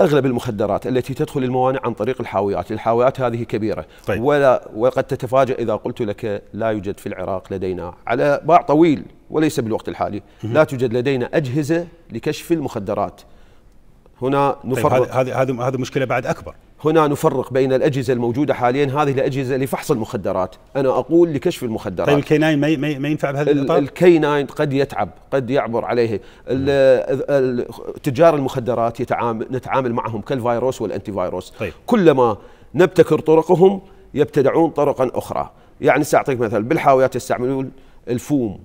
اغلب المخدرات التي تدخل الموانئ عن طريق الحاويات، الحاويات هذه كبيره طيب. ولا وقد تتفاجئ اذا قلت لك لا يوجد في العراق لدينا على باع طويل وليس بالوقت الحالي، مم. لا توجد لدينا اجهزه لكشف المخدرات. هنا طيب، نفرق هذه طيب هذه هذه مشكله بعد اكبر هنا نفرق بين الأجهزة الموجودة حاليا هذه الأجهزة لفحص المخدرات أنا أقول لكشف المخدرات طيب الكي 9 ما ينفع بهذا الإطار؟ الكي 9 قد يتعب قد يعبر عليه تجار المخدرات يتعامل نتعامل معهم كالفيروس والأنتي فيروس طيب. كلما نبتكر طرقهم يبتدعون طرقا أخرى يعني سأعطيك مثلا بالحاويات يستعملون الفوم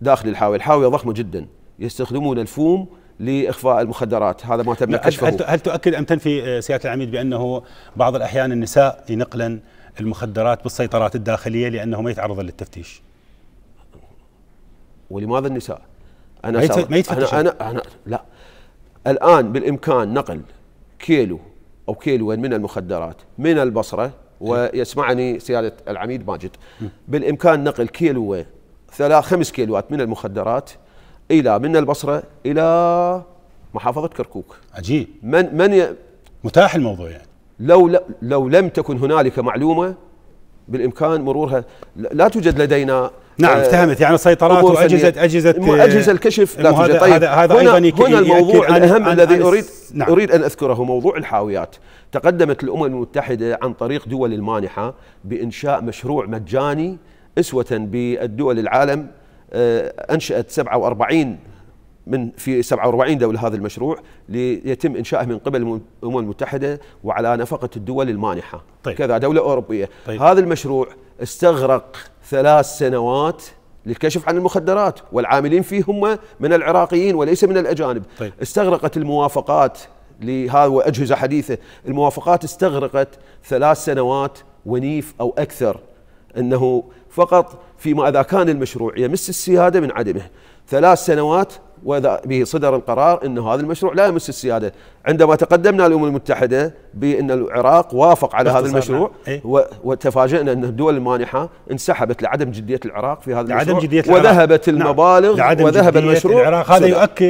داخل الحاوية الحاوية ضخمة جدا يستخدمون الفوم لاخفاء المخدرات هذا ما تم كشفه هل, هل تؤكد ام تنفي آه، سياده العميد بانه بعض الاحيان النساء ينقلن المخدرات بالسيطرات الداخليه لانه ما يتعرض للتفتيش ولماذا النساء انا ما, يتف... ما يتفتش أنا, انا انا لا الان بالامكان نقل كيلو او كيلوين من المخدرات من البصره ويسمعني سياده العميد ماجد بالامكان نقل كيلو ثلاث خمس كيلوات من المخدرات الى من البصره الى محافظه كركوك عجيب من من ي... متاح الموضوع يعني لو ل... لو لم تكن هنالك معلومه بالامكان مرورها لا توجد لدينا نعم آه افتهمت يعني سيطرات واجهزه اجهزه اجهزه الكشف لا توجد طيب هذا, هذا هنا, طيب، ايضا هنا الموضوع الاهم الذي اريد نعم. اريد ان اذكره موضوع الحاويات تقدمت الامم المتحده عن طريق دول المانحه بانشاء مشروع مجاني اسوه بالدول العالم آه، أنشأت 47 من في 47 دولة هذا المشروع ليتم إنشائه من قبل الأمم المتحدة وعلى نفقة الدول المانحة طيب. كذا دولة أوروبية طيب. هذا المشروع استغرق ثلاث سنوات للكشف عن المخدرات والعاملين فيه هم من العراقيين وليس من الأجانب طيب. استغرقت الموافقات لهذا وأجهزة حديثة الموافقات استغرقت ثلاث سنوات ونيف أو أكثر أنه فقط فيما إذا كان المشروع يمس السيادة من عدمه ثلاث سنوات وإذا به صدر القرار أن هذا المشروع لا يمس السيادة عندما تقدمنا للأمم المتحدة بأن العراق وافق على هذا المشروع نعم. إيه؟ وتفاجئنا أن الدول المانحة انسحبت لعدم جدية العراق في هذا المشروع لعدم جدية العراق وذهبت نعم. المبالغ نعم. لعدم وذهب جدية المشروع العراق هذا يؤكد